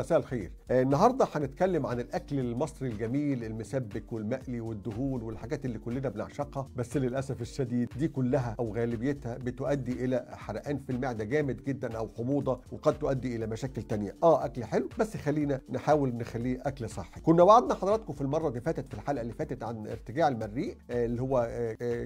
مساء الخير آه، النهارده هنتكلم عن الاكل المصري الجميل المسبك والمقلي والدهون والحاجات اللي كلنا بنعشقها بس للاسف الشديد دي كلها او غالبيتها بتؤدي الى حرقان في المعده جامد جدا او حموضه وقد تؤدي الى مشاكل تانية اه اكل حلو بس خلينا نحاول نخليه اكل صحي كنا وعدنا حضراتكم في المره اللي فاتت في الحلقه اللي فاتت عن ارتجاع المريء آه، اللي هو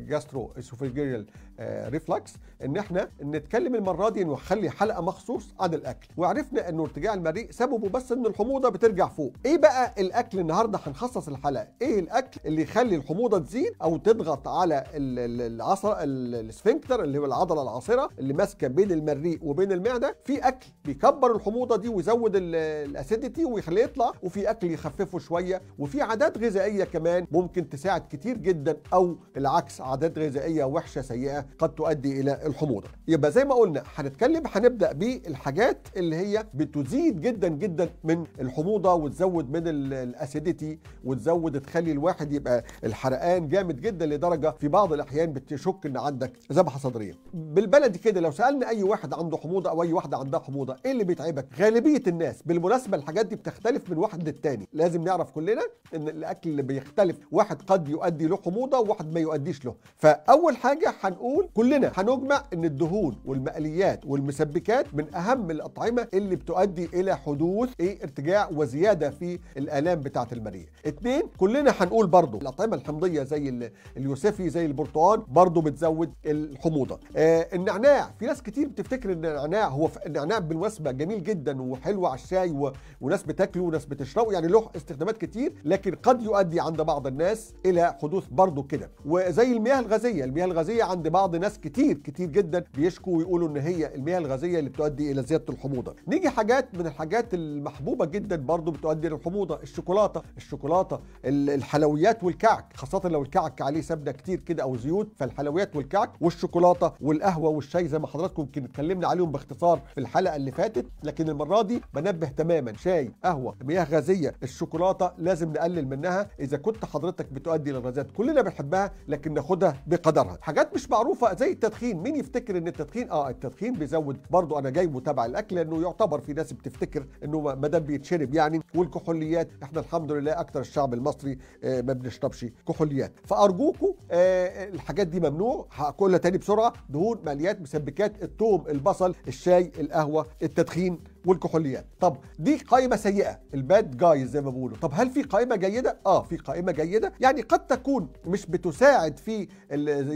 جاسترو اسوفيجيريال ريفلكس ان احنا نتكلم المره دي ونخلي حلقه مخصوص عن الاكل وعرفنا انه ارتجاع المريء سببه بيهربوا بس ان الحموضه بترجع فوق ايه بقى الاكل النهارده هنخصص الحلقه ايه الاكل اللي يخلي الحموضه تزيد او تضغط على العصر السفنكتر اللي هو العضله العاصره اللي ماسكه بين المريء وبين المعده في اكل بيكبر الحموضه دي ويزود الاسيديتي ويخليه يطلع وفي اكل يخففه شويه وفي عادات غذائيه كمان ممكن تساعد كتير جدا او العكس عادات غذائيه وحشه سيئه قد تؤدي الى الحموضه يبقى زي ما قلنا هنتكلم هنبدا بالحاجات اللي هي بتزيد جدا جدا جدا من الحموضه وتزود من الاسيديتي وتزود تخلي الواحد يبقى الحرقان جامد جدا لدرجه في بعض الاحيان بتشك ان عندك ذبحه صدريه بالبلدي كده لو سالنا اي واحد عنده حموضه او اي واحده عندها حموضه ايه اللي بيتعبك غالبيه الناس بالمناسبه الحاجات دي بتختلف من واحد للتاني لازم نعرف كلنا ان الاكل اللي بيختلف واحد قد يؤدي له حموضه وواحد ما يؤديش له فاول حاجه هنقول كلنا هنجمع ان الدهون والمقليات والمسبكات من اهم الاطعمه اللي بتؤدي الى حدود حدوث ايه ارتجاع وزياده في الالام بتاعه المريء اثنين كلنا هنقول برضو الاطعمه الحمضيه زي اليوسفي زي البرتقال برضو بتزود الحموضه آه النعناع في ناس كتير بتفتكر ان النعناع هو النعناع بالمناسبه جميل جدا وحلو على الشاي و... وناس بتاكله وناس بتشربه يعني له استخدامات كتير لكن قد يؤدي عند بعض الناس الى حدوث برضو كده وزي المياه الغازيه المياه الغازيه عند بعض ناس كتير كتير جدا بيشكوا ويقولوا ان هي المياه الغازيه اللي بتؤدي الى زياده الحموضه نيجي حاجات من الحاجات المحبوبه جدا برضو بتؤدي للحموضه الشوكولاته الشوكولاته الحلويات والكعك خاصه لو الكعك عليه سمنه كتير كده او زيوت فالحلويات والكعك والشوكولاته والقهوه والشاي زي ما حضراتكم يمكن اتكلمنا عليهم باختصار في الحلقه اللي فاتت لكن المره دي بنبه تماما شاي قهوه مياه غازيه الشوكولاته لازم نقلل منها اذا كنت حضرتك بتؤدي للغازات كلنا بنحبها لكن ناخدها بقدرها حاجات مش معروفه زي التدخين مين يفتكر ان التدخين اه التدخين بيزود برضو انا جاي متابع الاكل لانه يعتبر في ناس بتفتكر انه ما دام بيتشرب يعني والكحوليات احنا الحمد لله اكثر الشعب المصري آه، ما بنشربش كحوليات فارجوكم آه، آه، الحاجات دي ممنوع هاكلها تاني بسرعه دهون ماليات مسبكات الثوم البصل الشاي القهوه التدخين والكحوليات طب دي قائمه سيئه الباد جايز زي ما بيقولوا طب هل في قائمه جيده اه في قائمه جيده يعني قد تكون مش بتساعد في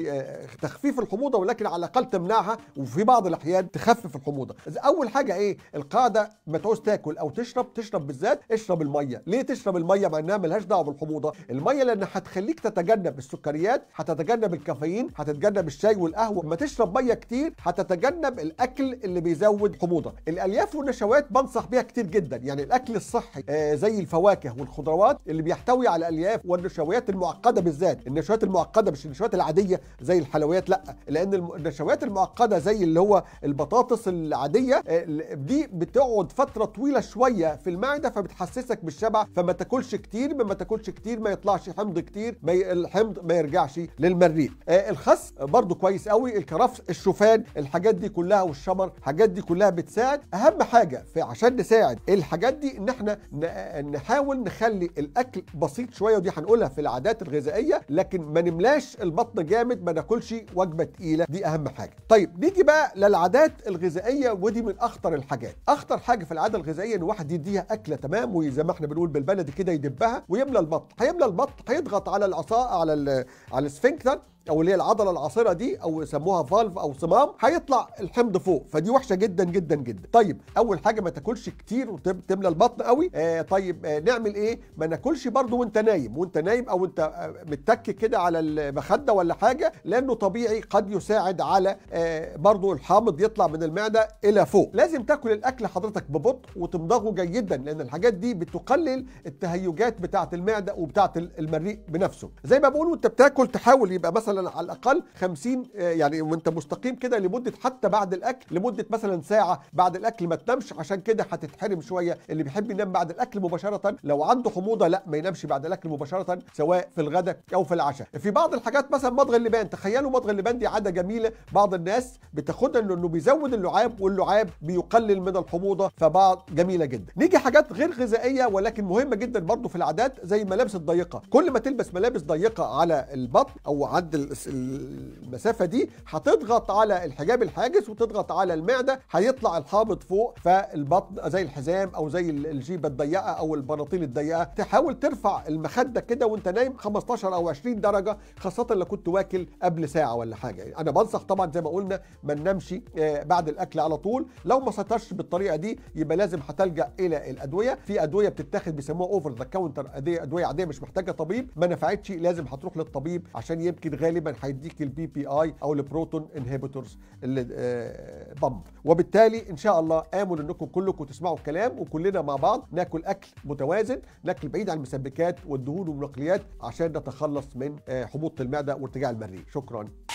آه، تخفيف الحموضه ولكن على الاقل تمنعها وفي بعض الاحيان تخفف الحموضه اول حاجه ايه القاعده ما تعوز تاكل او تشرب تشرب بالذات اشرب الميه ليه تشرب الميه مع انها ملهاش دعوه بالحموضه الميه لان هتخليك تتجنب السكريات هتتجنب الكافيين هتتجنب الشاي والقهوه لما تشرب ميه كتير هتتجنب الاكل اللي بيزود حموضه الالياف النشويات بنصح بيها كتير جدا يعني الاكل الصحي آه، زي الفواكه والخضروات اللي بيحتوي على الالياف والنشويات المعقده بالذات النشويات المعقده مش النشويات العاديه زي الحلويات لا لان النشويات المعقده زي اللي هو البطاطس العاديه آه، دي بتقعد فتره طويله شويه في المعده فبتحسسك بالشبع فما تاكلش كتير ما تاكلش كتير ما يطلعش حمض كتير ما ي... الحمض ما يرجعش للمريء آه، الخس برضو كويس قوي الكرفس الشوفان الحاجات دي كلها والشمر الحاجات دي كلها بتساعد اهم حاجه حاجه فعشان نساعد الحاجات دي ان احنا نحاول نخلي الاكل بسيط شويه ودي هنقولها في العادات الغذائيه لكن ما نملاش البطن جامد ما ناكلش وجبه تقيله دي اهم حاجه طيب نيجي بقى للعادات الغذائيه ودي من اخطر الحاجات اخطر حاجه في العاده الغذائيه ان واحد يديها اكله تمام وزي ما احنا بنقول بالبلدي كده يدبها ويملى البطن هيملى البطن هيضغط على العصا على على السفنكتر او اللي هي العضله العاصره دي او يسموها فالف او صمام هيطلع الحمض فوق فدي وحشه جدا جدا جدا طيب اول اول حاجه ما تاكلش كتير وتملى البطن قوي آه طيب آه نعمل ايه ما ناكلش برضو وانت نايم وانت نايم او انت آه متك كده على المخده ولا حاجه لانه طبيعي قد يساعد على آه برضو الحامض يطلع من المعده الى فوق لازم تاكل الاكل حضرتك ببطء وتمضغه جيدا لان الحاجات دي بتقلل التهيجات بتاعه المعده وبتاعه المريء بنفسه زي ما بقول وانت بتاكل تحاول يبقى مثلا على الاقل 50 آه، يعني وانت مستقيم كده لمده حتى بعد الاكل لمده مثلا ساعه بعد الاكل ما تنام ينامش عشان كده هتتحرم شويه اللي بيحب ينام بعد الاكل مباشره لو عنده حموضه لا ما ينامش بعد الاكل مباشره سواء في الغداء او في العشاء في بعض الحاجات مثلا مضغ اللبان تخيلوا مضغ اللبان دي عاده جميله بعض الناس بتاخدها لانه بيزود اللعاب واللعاب بيقلل من الحموضه فبعض جميله جدا نيجي حاجات غير غذائيه ولكن مهمه جدا برضو في العادات زي الملابس الضيقه كل ما تلبس ملابس ضيقه على البطن او عند المسافه دي هتضغط على الحجاب الحاجز وتضغط على المعده هيطلع الحامض فوق ف فالبطن زي الحزام او زي الجيبه الضيقه او البناطيل الضيقه تحاول ترفع المخده كده وانت نايم 15 او 20 درجه خاصه لو كنت واكل قبل ساعه ولا حاجه يعني انا بنصح طبعا زي ما قلنا ما ننامش آه، بعد الاكل على طول لو ما سيطرش بالطريقه دي يبقى لازم هتلجا الى الادويه في ادويه بتتاخد بيسموها اوفر ذا كاونتر ادويه عاديه مش محتاجه طبيب ما نفعتش لازم هتروح للطبيب عشان يمكن غالبا هيديك البي بي اي او البروتون انهبيتورز اللي آه، بامب وبالتالي ان شاء الله قاموا المفروض انكم كلكم تسمعوا الكلام وكلنا مع بعض ناكل اكل متوازن ناكل بعيد عن المسبكات والدهون والنقليات عشان نتخلص من حموضه آه، المعده وارتجاع المريء شكرا